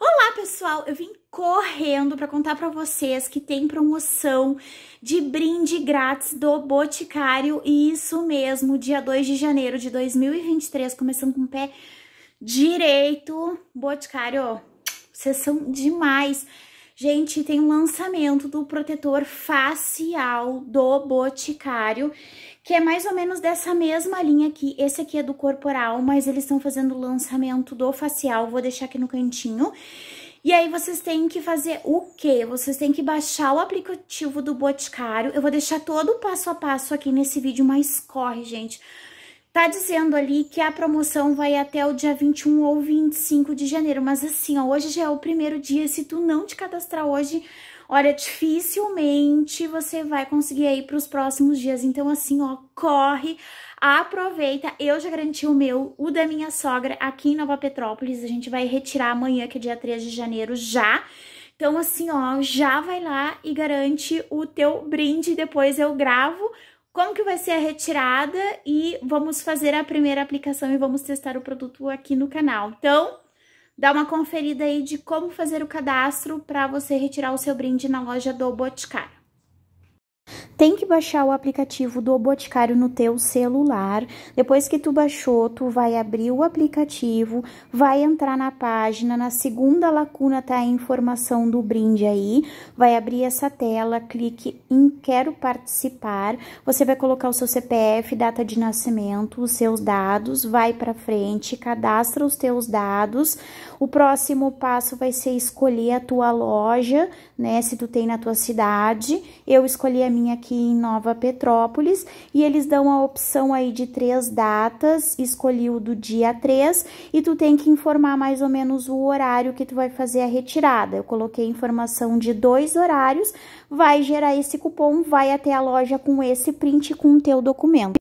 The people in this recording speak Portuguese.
Olá, pessoal! Eu vim correndo para contar para vocês que tem promoção de brinde grátis do Boticário e isso mesmo, dia 2 de janeiro de 2023, começando com o pé direito. Boticário, vocês são demais! Gente, tem um lançamento do protetor facial do Boticário, que é mais ou menos dessa mesma linha aqui. Esse aqui é do corporal, mas eles estão fazendo o lançamento do facial, vou deixar aqui no cantinho. E aí vocês têm que fazer o quê? Vocês têm que baixar o aplicativo do Boticário. Eu vou deixar todo o passo a passo aqui nesse vídeo, mas corre, gente. Tá dizendo ali que a promoção vai até o dia 21 ou 25 de janeiro, mas assim, ó, hoje já é o primeiro dia, se tu não te cadastrar hoje, olha, dificilmente você vai conseguir aí para os próximos dias. Então, assim, ó, corre, aproveita. Eu já garanti o meu, o da minha sogra, aqui em Nova Petrópolis. A gente vai retirar amanhã, que é dia 3 de janeiro, já. Então, assim, ó, já vai lá e garante o teu brinde. Depois eu gravo como que vai ser a retirada e vamos fazer a primeira aplicação e vamos testar o produto aqui no canal. Então, dá uma conferida aí de como fazer o cadastro para você retirar o seu brinde na loja do Boticário. Tem que baixar o aplicativo do Boticário no teu celular. Depois que tu baixou, tu vai abrir o aplicativo, vai entrar na página, na segunda lacuna tá a informação do brinde aí. Vai abrir essa tela, clique em quero participar. Você vai colocar o seu CPF, data de nascimento, os seus dados, vai para frente, cadastra os teus dados. O próximo passo vai ser escolher a tua loja, né, se tu tem na tua cidade. Eu escolhi a minha aqui em Nova Petrópolis e eles dão a opção aí de três datas, escolhi o do dia 3 e tu tem que informar mais ou menos o horário que tu vai fazer a retirada. Eu coloquei informação de dois horários, vai gerar esse cupom, vai até a loja com esse print com o teu documento.